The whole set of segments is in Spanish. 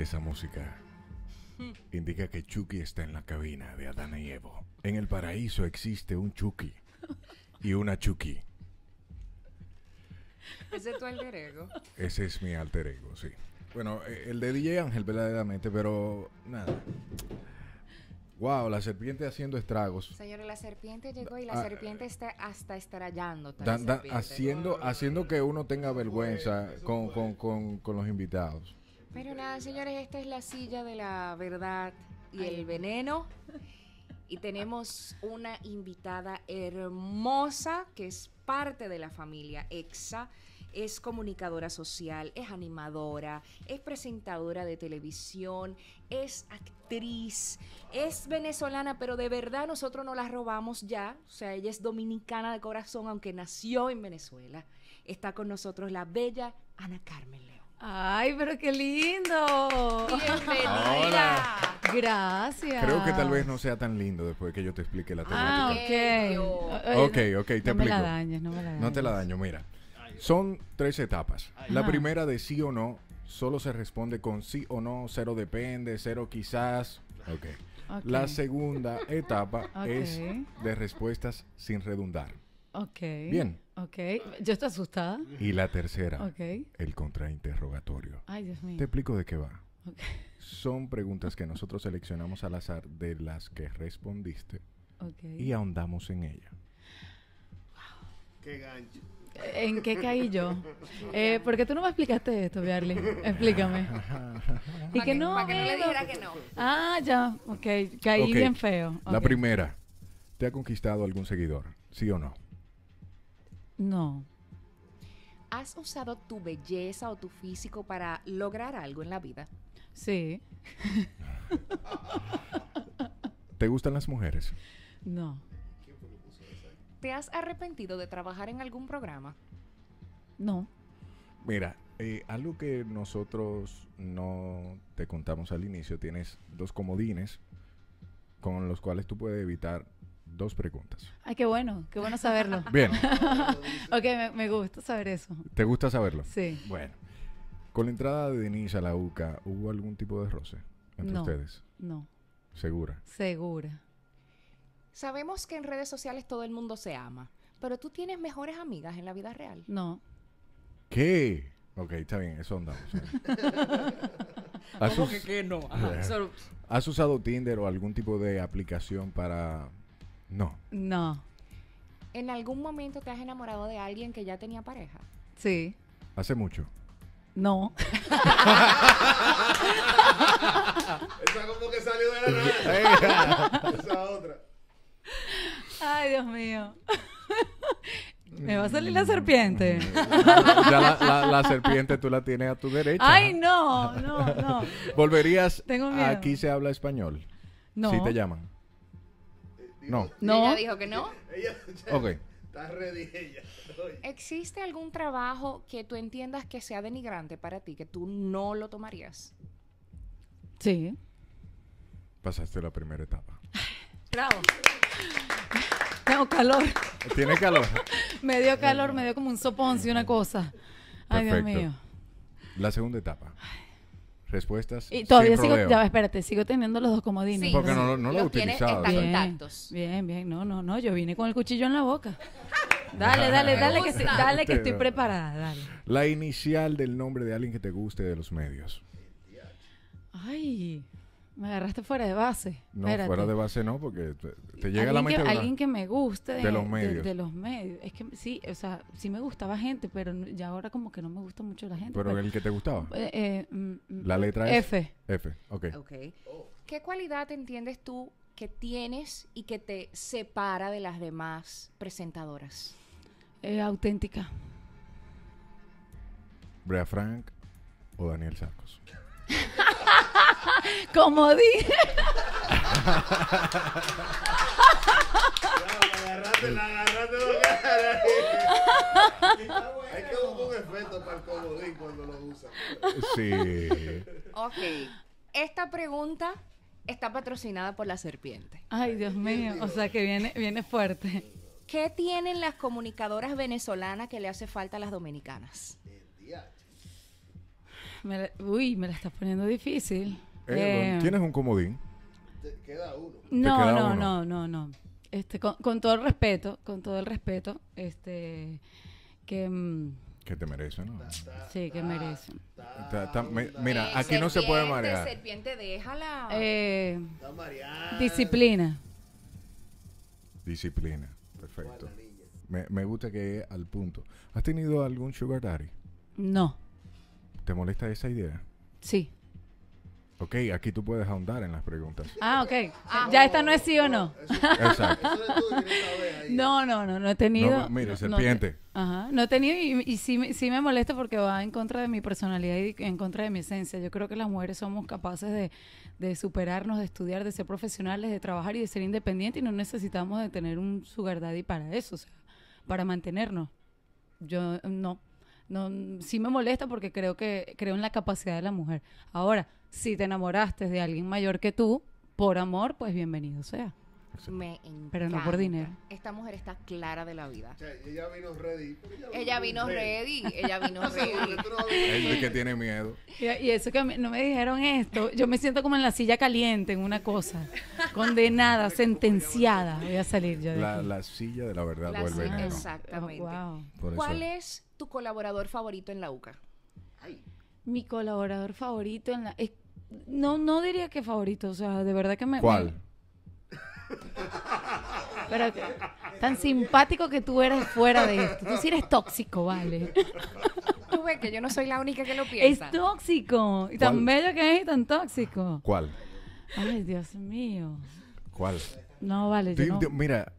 Esa música indica que Chucky está en la cabina de Adán y Evo. En el paraíso existe un Chucky y una Chucky. ¿Ese es tu alter ego? Ese es mi alter ego, sí. Bueno, eh, el de DJ Ángel, verdaderamente, pero nada. Wow, la serpiente haciendo estragos. Señores, la serpiente llegó y la ah, ah, serpiente está hasta estrellando. haciendo, haciendo que uno tenga vergüenza con los invitados. Pero nada, señores, esta es la silla de la verdad y el veneno. Y tenemos una invitada hermosa que es parte de la familia EXA. Es comunicadora social, es animadora, es presentadora de televisión, es actriz, es venezolana, pero de verdad nosotros no la robamos ya. O sea, ella es dominicana de corazón, aunque nació en Venezuela. Está con nosotros la bella Ana Carmen Ay, pero qué lindo. Bienvenida. Gracias. Creo que tal vez no sea tan lindo después que yo te explique la ah, temática. Ah, ok. Eh, ok, ok, te no explico. No me la dañes, no me la dañes. No te la daño, mira. Son tres etapas. La primera de sí o no, solo se responde con sí o no, cero depende, cero quizás. Ok. La segunda etapa es de respuestas sin redundar. Ok. Bien. Ok, yo estoy asustada. Y la tercera, el contrainterrogatorio. Ay, Dios mío. Te explico de qué va. Son preguntas que nosotros seleccionamos al azar de las que respondiste y ahondamos en ella. Qué gancho. ¿En qué caí yo? Eh, Porque tú no me explicaste esto, Bearly? Explícame. y que, no. Para que dijera que no. Ah, ya. Ok, caí bien feo. La primera. ¿Te ha conquistado algún seguidor? ¿Sí o no? No. ¿Has usado tu belleza o tu físico para lograr algo en la vida? Sí. ¿Te gustan las mujeres? No. ¿Te has arrepentido de trabajar en algún programa? No. Mira, eh, algo que nosotros no te contamos al inicio, tienes dos comodines con los cuales tú puedes evitar dos preguntas. Ay, qué bueno, qué bueno saberlo. Bien. ok, me, gusta saber eso. ¿Te gusta saberlo? Sí. Bueno, con la entrada de Denise a la UCA, ¿hubo algún tipo de roce entre ustedes? No. ¿Segura? Segura. Sabemos que en redes sociales todo el mundo se ama, pero tú tienes mejores amigas en la vida real. No. ¿Qué? Ok, está bien, eso andamos. ¿eh? ¿Cómo que, qué no? Eh, ¿Has usado Tinder o algún tipo de aplicación para no. No. ¿En algún momento te has enamorado de alguien que ya tenía pareja? Sí. ¿Hace mucho? No. Esa como que salió de la nada. Esa otra. Ay, Dios mío. Me va a salir la serpiente. la, serpiente tú la tienes a tu derecha. Ay, no, no, ¿Volverías? Tengo miedo. Aquí se habla español. No. Si te llaman. No. Ella dijo que no. Ella, ok. ready ella. ¿Existe algún trabajo que tú entiendas que sea denigrante para ti, que tú no lo tomarías? Sí. Pasaste la primera etapa. Bravo. Tengo calor. Tiene calor. me dio calor, me dio como un soponcio, una cosa. Ay, Dios mío. La segunda etapa. Ay respuestas. Y todavía sigo, ya, espérate, sigo teniendo los dos comodines. porque no, lo he utilizado. Bien, bien, no, no, no, yo vine con el cuchillo en la boca. Dale, dale, dale, que, estoy, dale que estoy preparada, dale. La inicial del nombre de alguien que te guste de los medios. Ay, me agarraste fuera de base. No, fuera de base no, porque te, llega a la mente. Alguien que me guste de, los medios. De, los medios. Es que sí, o sea, sí me gustaba gente, pero ya ahora como que no me gusta mucho la gente. ¿Pero, pues. el que te gustaba? Eh, eh, mm, mm, la letra F. Es? F, ok. ¿Qué cualidad entiendes tú que tienes y que te separa de las demás presentadoras? Eh, auténtica. Brea Frank o Daniel Sarcos. Como dije. Hay que un efecto para el comodín cuando lo Sí. Esta pregunta está patrocinada por la serpiente. Ay, Dios mío. O sea que viene, viene fuerte. ¿Qué tienen las comunicadoras venezolanas que le hace falta a las dominicanas? uy, me la estás poniendo difícil. Eh, ¿Tienes un comodín? No, no, no, no, no. Este, con, todo el respeto, con todo el respeto, este, que... Mm, te merece, ¿no? Sí, que merece. mira, eh, aquí no se puede marear. Eh, disciplina. Disciplina, perfecto. Me, me gusta que es al punto. ¿Has tenido algún sugar daddy? No. ¿Te molesta esa idea? Sí. Ok, aquí tú puedes ahondar en las preguntas. Ah, ok. Ah, ya esta no es sí o no. no. Exacto. no, no, no, no he tenido. mira, serpiente. ajá. No he tenido y, sí, sí, me molesta porque va en contra de mi personalidad y en contra de mi esencia. Yo creo que las mujeres somos capaces de, superarnos, de estudiar, de ser profesionales, de trabajar y de ser independientes y no necesitamos de tener un sugar daddy para eso, o sea, para mantenernos. Yo no. No, sí me molesta porque creo que creo en la capacidad de la mujer. Ahora, si te enamoraste de alguien mayor que tú, por amor, pues bienvenido sea. Me encanta. Pero no por dinero. Esta mujer está clara de la vida. ella vino ready. Ella vino, ready. Ella vino ready. es que tiene miedo. Y, eso que no me dijeron esto. Yo me siento como en la silla caliente, en una cosa. Condenada, sentenciada. Voy a salir yo de la, aquí. la silla de la verdad la vuelve Exactamente. Oh, ¿Cuál es tu colaborador favorito en la UCA? Ay. Mi colaborador favorito en la... Es, no, no diría que favorito, o sea, de verdad que me... ¿Cuál? Pero tan simpático que tú eres fuera de esto. Tú sí eres tóxico, vale. Tú ves que yo no soy la única que lo piensa. Es tóxico. Y tan bello que es y tan tóxico. ¿Cuál? Ay, Dios mío. ¿Cuál? No, vale. Yo Mira,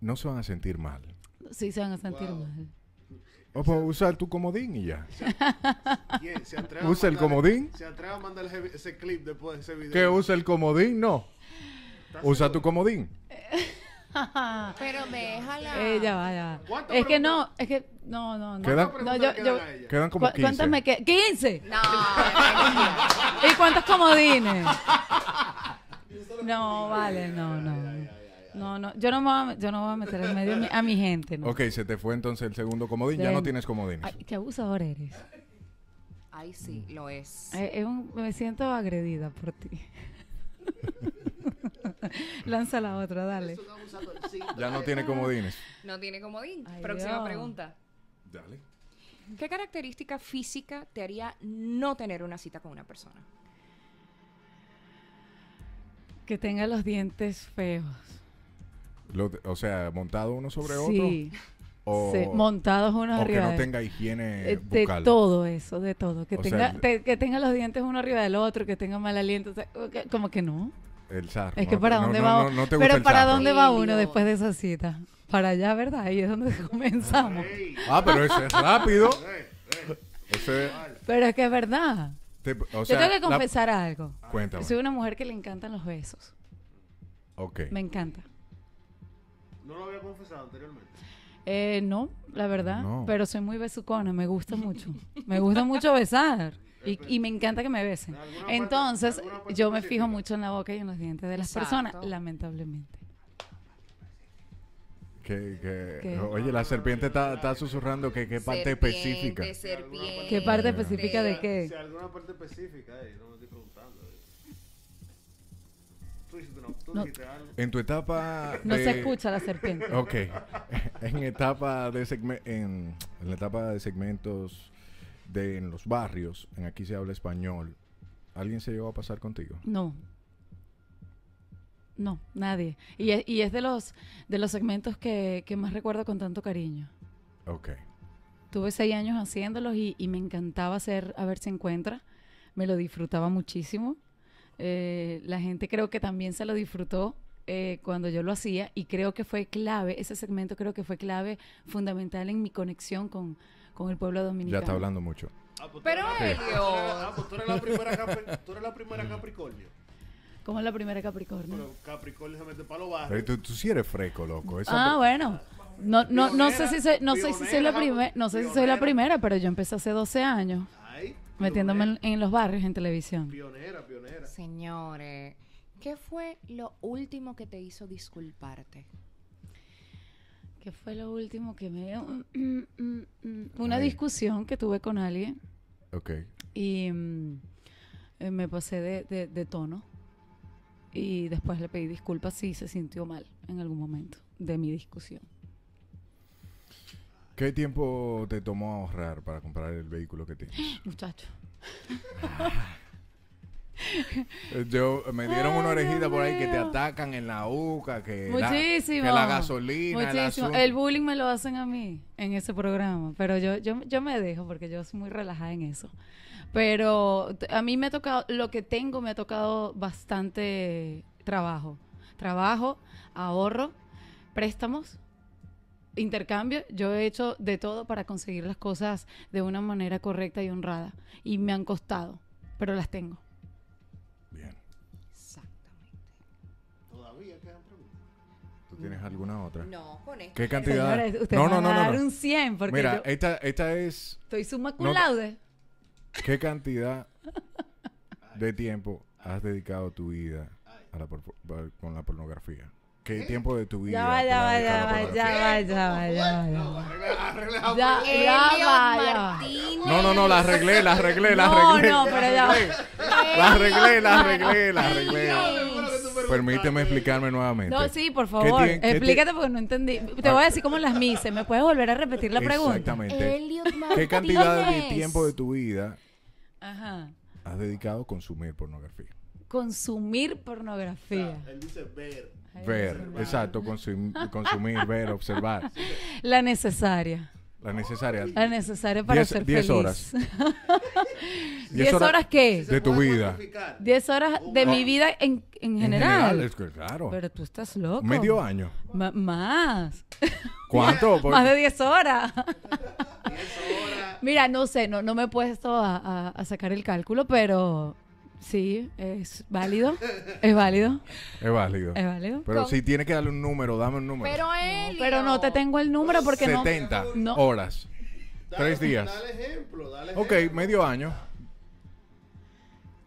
no se van a sentir mal. Sí, se van a sentir mal. O oh, pues, usar tu comodín y ya. se atreve usa el comodín. Se atreve a mandar ese clip después de ese video. ¿Que usa el comodín? No. Usa seguro? tu comodín. Pero déjala. Eh, ya va, ya va. Es que no, es que no, no, no. ¿Quedan, no, yo, yo, quedan como 15. me quedan? ¿15? No. ¿Y cuántos comodines? no, vale, no, no. No, no, yo no, me voy a, yo no voy a meter en medio a mi, gente. Ok, se te fue entonces el segundo comodín. ya no tienes comodines Qué abusador eres. Ay, sí, lo es. Eh, me siento agredida por ti. Lanza la otra, dale. Ya no tiene comodines. No tiene comodín. Próxima pregunta. Dale. ¿Qué característica física te haría no tener una cita con una persona? Que tenga los dientes feos o sea, montado uno sobre otro. sí, montados uno o arriba. Que no tenga higiene eh, De todo eso, de todo. Que tenga, que tenga los dientes uno arriba del otro, que tenga mal aliento. como que no. El Es que para dónde va uno. pero para dónde va uno después de esa cita. Para allá, ¿verdad? Ahí es donde comenzamos. ah, pero eso es rápido. Pero es que es verdad. Yo tengo que confesar algo. Cuéntame. Soy una mujer que le encantan los besos. Ok. Me encanta. ¿No lo había confesado anteriormente? Eh, no, la verdad, pero soy muy besucona, me gusta mucho. me gusta mucho besar. Y, me encanta que me besen. Entonces, yo me fijo mucho en la boca y en los dientes de las personas, lamentablemente. Oye, la serpiente está, susurrando que qué parte específica. ¿Qué parte específica de qué? alguna parte específica, eh, no. En tu etapa. No se escucha la serpiente. Ok. en, etapa de en, la etapa de segmentos de en los barrios, en aquí se habla español. ¿Alguien se llevó a pasar contigo? No. No, nadie. Y es, de los de los segmentos que, más recuerdo con tanto cariño. Ok. Tuve seis años haciéndolos y, y me encantaba hacer A ver si encuentra. Me lo disfrutaba muchísimo. Eh, la gente creo que también se lo disfrutó eh, cuando yo lo hacía y creo que fue clave, ese segmento creo que fue clave, fundamental en mi conexión con, con el pueblo dominicano. Ya está hablando mucho. Ah, pues pero Helio. Ah, pues tú eres la primera, mm. Capricornio. ¿Cómo es la primera Capricornio? Capricornio se mete palo bajo tú, sí eres freco, loco. ah, bueno. No, no, no, sé si no sé si soy la primera, no sé si soy la primera, pero yo empecé hace 12 años. Metiéndome en, los barrios en televisión. Pionera, pionera. Señores, ¿qué fue lo último que te hizo disculparte? ¿Qué fue lo último que me... Mm, mm, mm, una discusión que tuve con alguien. Ok. Y eh, me pasé de, de tono. Y después le pedí disculpas si se sintió mal en algún momento de mi discusión. ¿Qué tiempo te tomó ahorrar para comprar el vehículo que tienes? Muchacho. Eh, yo, me dieron una orejita por ahí que te atacan en la UCA, que, la, gasolina. Muchísimo. El, el bullying me lo hacen a mí en ese programa, pero yo, yo, yo me dejo porque yo soy muy relajada en eso. Pero a mí me ha tocado, lo que tengo me ha tocado bastante trabajo. Trabajo, ahorro, préstamos intercambio, yo he hecho de todo para conseguir las cosas de una manera correcta y honrada. Y me han costado, pero las tengo. Bien. Exactamente. ¿Todavía quedan preguntas? ¿Tú tienes alguna otra? No, con esto. ¿Qué cantidad? no, no, no, no, un 100 Mira, esta, es... Estoy summa ¿Qué cantidad de tiempo has dedicado tu vida con la pornografía? ¿Qué ¿Eh? tiempo de tu vida? Ya va, ya va, ya va, ya va, ya va, ya No, no, no, la arreglé, la arreglé, la arreglé. No, no, pero ya La arreglé, la arreglé, la arreglé. Permíteme explicarme nuevamente. No, sí, por favor. Explícate porque no entendí. Te voy a decir como las mises. ¿Me puedes volver a repetir la pregunta? Exactamente. ¿Qué cantidad de tiempo de tu vida has dedicado a consumir pornografía? Consumir pornografía. Él dice ver. Ver, exacto, consumir, ver, observar. La necesaria. La necesaria. La necesaria para hacer. ser diez horas. ¿Diez horas, qué? De tu vida. Diez horas de mi oh. vida en, general. claro. Pero tú estás loco. Medio año. más. ¿Cuánto? más de diez horas. horas. Mira, no sé, no, no me he puesto a sacar el cálculo, pero Sí, es válido. Es válido. Es válido. Pero si tiene que darle un número, dame un número. Pero él. No, pero no te tengo el número porque no. 70 horas. tres días. Dale ejemplo, dale ok, medio año.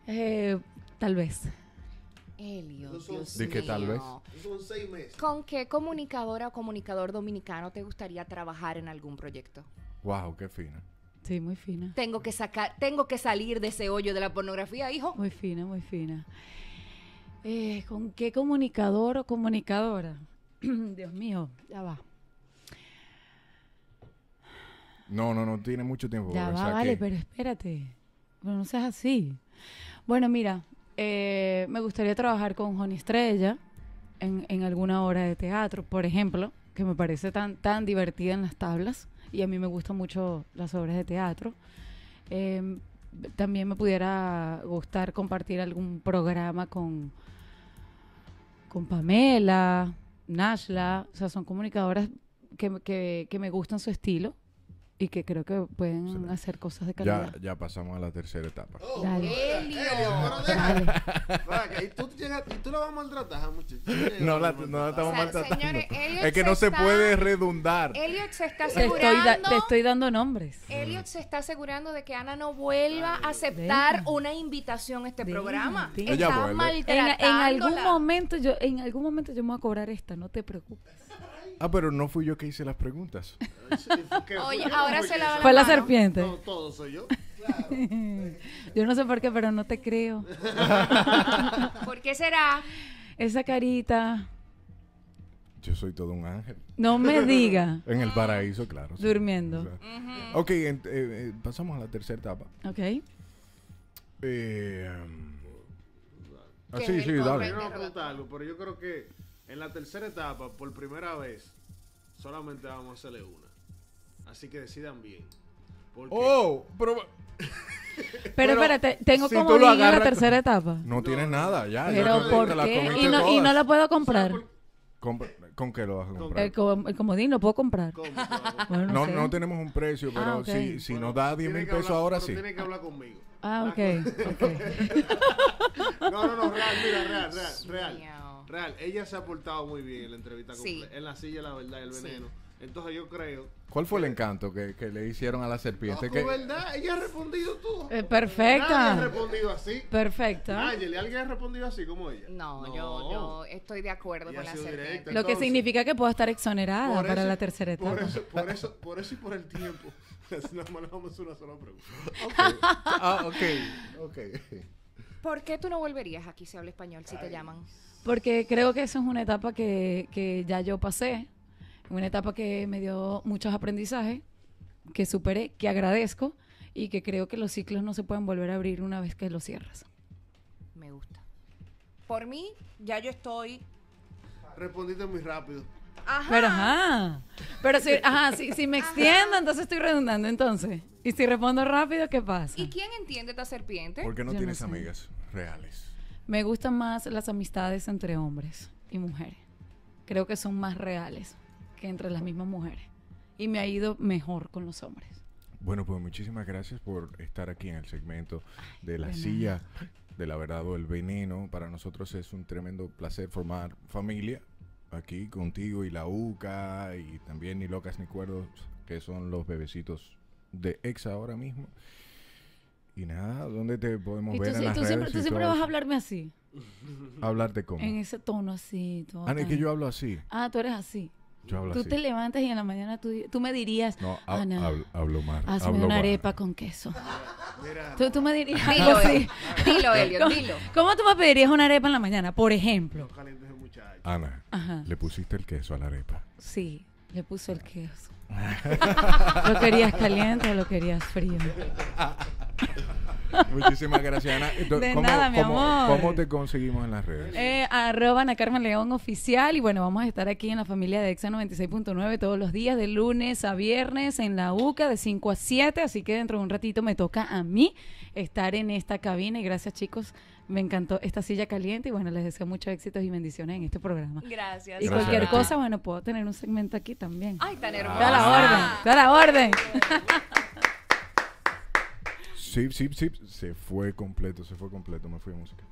Eh, tal vez. Elio, que tal vez. Son seis meses. ¿Con qué comunicadora o comunicador dominicano te gustaría trabajar en algún proyecto? Wow, qué fina. Sí, muy fina. Tengo que sacar, tengo que salir de ese hoyo de la pornografía, hijo. Muy fina, muy fina. Eh, ¿Con qué comunicador o comunicadora? Dios mío, ya va. No, no, no tiene mucho tiempo. Ya va, vale, pero espérate. no seas así. Bueno, mira, eh, me gustaría trabajar con Johnny Estrella en, alguna obra de teatro, por ejemplo, que me parece tan, tan divertida en las tablas y a mí me gustan mucho las obras de teatro. Em, también me pudiera gustar compartir algún programa con, con Pamela, Nashla, o sea, son comunicadoras que me gustan su estilo y que creo que pueden hacer cosas de calidad. Ya, ya pasamos a la tercera etapa. Oh, Elio. y tú llegas y tú la vas a maltratar, ah, muchachos. No la, no la estamos maltratando. es que no se, puede redundar. Elliot se está asegurando. Te estoy, dando nombres. Elliot se está asegurando de que Ana no vuelva a aceptar una invitación a este programa. Ella está maltratando. En, en algún momento yo, en algún momento yo me voy a cobrar esta, no te preocupes. Ah, pero no fui yo que hice las preguntas. Oye, ahora se la Fue la serpiente. No, todo soy yo. yo no sé por qué, pero no te creo. ¿Por qué será? Esa carita. Yo soy todo un ángel. No me diga. en el paraíso, claro. Durmiendo. Ok, eh, eh, pasamos a la tercera etapa. Ok. Eh, um, ah, sí, sí, dale. no pero yo creo que en la tercera etapa, por primera vez, solamente vamos a hacerle una. Así que decidan bien. Oh, pero... pero, espérate, tengo si como lo la tercera etapa. No, tiene nada, ya. Pero ¿por qué? ¿Y no, ¿Y la puedo comprar. ¿Con, qué lo vas a comprar? El, comodín lo puedo comprar. no, tenemos un precio, pero ah, si, si nos da 10 mil pesos ahora sí. Tiene que hablar conmigo. Ah, ok. okay. no, no, no, real, mira, real, real, real. Real, ella se ha portado muy bien en la entrevista sí. en la silla, la verdad, el veneno. Entonces yo creo. ¿Cuál fue el encanto que, le hicieron a la serpiente? No, verdad, ella ha respondido todo. Eh, perfecta. Nadie ha respondido así. Perfecta. Nadie, ¿alguien ha respondido así como ella? No, Yo, estoy de acuerdo con la serpiente. Lo que significa que puedo estar exonerada para la tercera etapa. Por eso, por eso, y por el tiempo. Nos manejamos una sola pregunta. Okay. ah, ok, ok. ¿Por qué tú no volverías aquí si habla español si te llaman? porque creo que eso es una etapa que, ya yo pasé, una etapa que me dio muchos aprendizajes, que superé, que agradezco y que creo que los ciclos no se pueden volver a abrir una vez que los cierras. Me gusta. Por mí, ya yo estoy... Respondiste muy rápido. Ajá. Pero ajá. Pero si, ajá, si, me extiendo, entonces estoy redundando entonces. Y si respondo rápido, ¿qué pasa? ¿Y quién entiende esta serpiente? porque no tienes amigas reales? Me gustan más las amistades entre hombres y mujeres. Creo que son más reales que entre las mismas mujeres. Y me ha ido mejor con los hombres. Bueno, pues muchísimas gracias por estar aquí en el segmento de la silla de la verdad o el veneno. Para nosotros es un tremendo placer formar familia aquí contigo y la UCA y también ni locas ni cuerdos, que son los bebecitos de ex ahora mismo. Y nada, ¿dónde te podemos ver? Tú, en las redes siempre, tú siempre vas a hablarme así. ¿Hablarte cómo? En ese tono así. Todo ah, es que yo hablo así. Ah, tú eres así. Yo hablo tú te levantas y en la mañana tú, tú me dirías, no, Ana, ah, hablo, mal. Hazme una arepa con queso. Mira. Tú, me dirías, dilo, dilo, Elio, ¿Cómo, dilo. ¿Cómo tú me pedirías una arepa en la mañana, por ejemplo? Ana, Ajá. le pusiste el queso a la arepa. Sí, le puso el queso. ¿Lo querías caliente o lo querías frío? Muchísimas gracias, Ana. nada, mi amor. ¿Cómo te conseguimos en las redes? Eh, arroba Ana Carmen León Oficial. Y bueno, vamos a estar aquí en la familia de Exa 96.9 todos los días, de lunes a viernes, en la UCA, de 5 a 7. Así que dentro de un ratito me toca a mí estar en esta cabina. Y gracias, chicos. Me encantó esta silla caliente y bueno, les deseo muchos éxitos y bendiciones en este programa. Gracias. Y cualquier cosa, bueno, puedo tener un segmento aquí también. Ay, tan hermoso. da la orden, da la orden. sí, sí, sí, se fue completo, se fue completo, me fui a música.